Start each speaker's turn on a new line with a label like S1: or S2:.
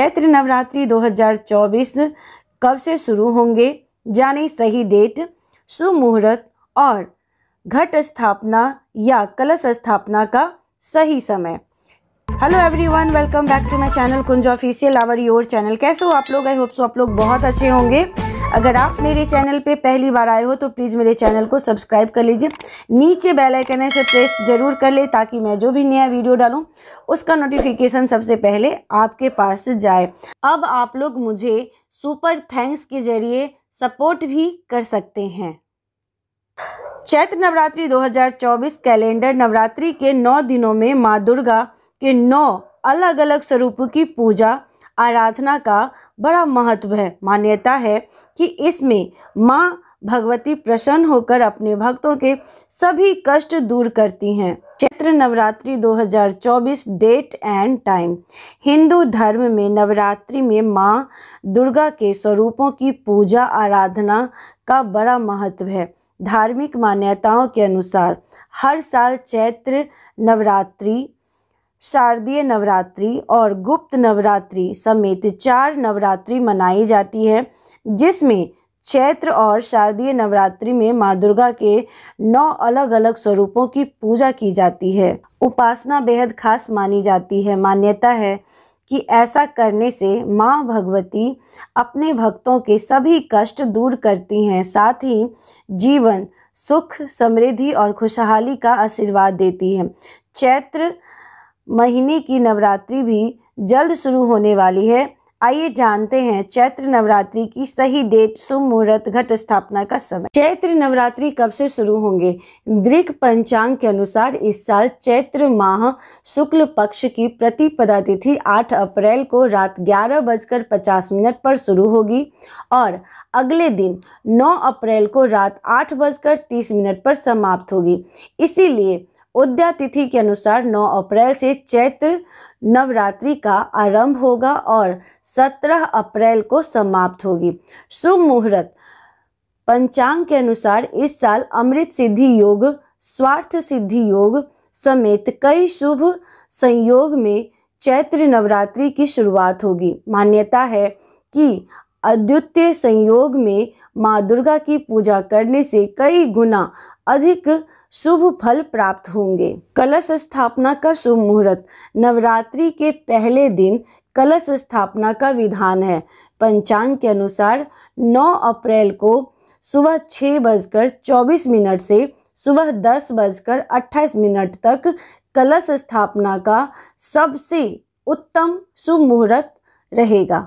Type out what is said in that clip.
S1: चैत्र नवरात्रि 2024 कब से शुरू होंगे जाने सही डेट सुमुहूर्त और घट स्थापना या कलश स्थापना का सही समय hello everyone welcome back to my channel Kunj official our your channel कैसे हो आप लोग आई होप सो आप लोग बहुत अच्छे होंगे अगर आप मेरे चैनल पे पहली बार आए हो तो प्लीज़ मेरे चैनल को सब्सक्राइब कर लीजिए नीचे बेल आइकन है प्रेस जरूर कर ले ताकि मैं जो भी नया वीडियो डालूं उसका नोटिफिकेशन सबसे पहले आपके पास जाए अब आप लोग मुझे सुपर थैंक्स के जरिए सपोर्ट भी कर सकते हैं चैत्र नवरात्रि 2024 कैलेंडर नवरात्रि के नौ दिनों में माँ दुर्गा के नौ अलग अलग स्वरूपों की पूजा आराधना का बड़ा महत्व है मान्यता है कि इसमें माँ भगवती प्रसन्न होकर अपने भक्तों के सभी कष्ट दूर करती हैं Chaitra Navratri 2024 date and time Hindu धर्म में नवरात्रि में माँ दुर्गा के स्वरूपों की पूजा आराधना का बड़ा महत्व है धार्मिक मान्यताओं के अनुसार हर साल चैत्र नवरात्रि शारदीय नवरात्रि और गुप्त नवरात्रि समेत चार नवरात्रि मनाई जाती है जिसमें चैत्र और शारदीय नवरात्रि में माँ दुर्गा के नौ अलग अलग स्वरूपों की पूजा की जाती है उपासना बेहद खास मानी जाती है मान्यता है कि ऐसा करने से माँ भगवती अपने भक्तों के सभी कष्ट दूर करती हैं साथ ही जीवन सुख समृद्धि और खुशहाली का आशीर्वाद देती हैं चैत्र महीने की नवरात्रि भी जल्द शुरू होने वाली है आइए जानते हैं चैत्र नवरात्रि की सही डेट शुभ मुहूर्त घट स्थापना का समय चैत्र नवरात्रि कब से शुरू होंगे दृक पंचांग के अनुसार इस साल चैत्र माह शुक्ल पक्ष की प्रतिपदा तिथि 8 अप्रैल को रात ग्यारह बजकर पचास मिनट पर शुरू होगी और अगले दिन 9 अप्रैल को रात आठ बजकर तीस मिनट पर समाप्त होगी इसीलिए उद्या तिथि के अनुसार 9 अप्रैल से चैत्र नवरात्रि का आरंभ होगा और 17 अप्रैल को समाप्त होगी शुभ मुहूर्त पंचांग के अनुसार इस साल अमृत सिद्धि योग स्वार्थ सिद्धि योग समेत कई शुभ संयोग में चैत्र नवरात्रि की शुरुआत होगी मान्यता है कि अद्वितीय संयोग में माँ दुर्गा की पूजा करने से कई गुना अधिक शुभ फल प्राप्त होंगे कलश स्थापना का शुभ मुहूर्त नवरात्रि के पहले दिन कलश स्थापना का विधान है पंचांग के अनुसार 9 अप्रैल को सुबह छः बजकर चौबीस मिनट से सुबह दस बजकर अट्ठाईस मिनट तक कलश स्थापना का सबसे उत्तम शुभ मुहूर्त रहेगा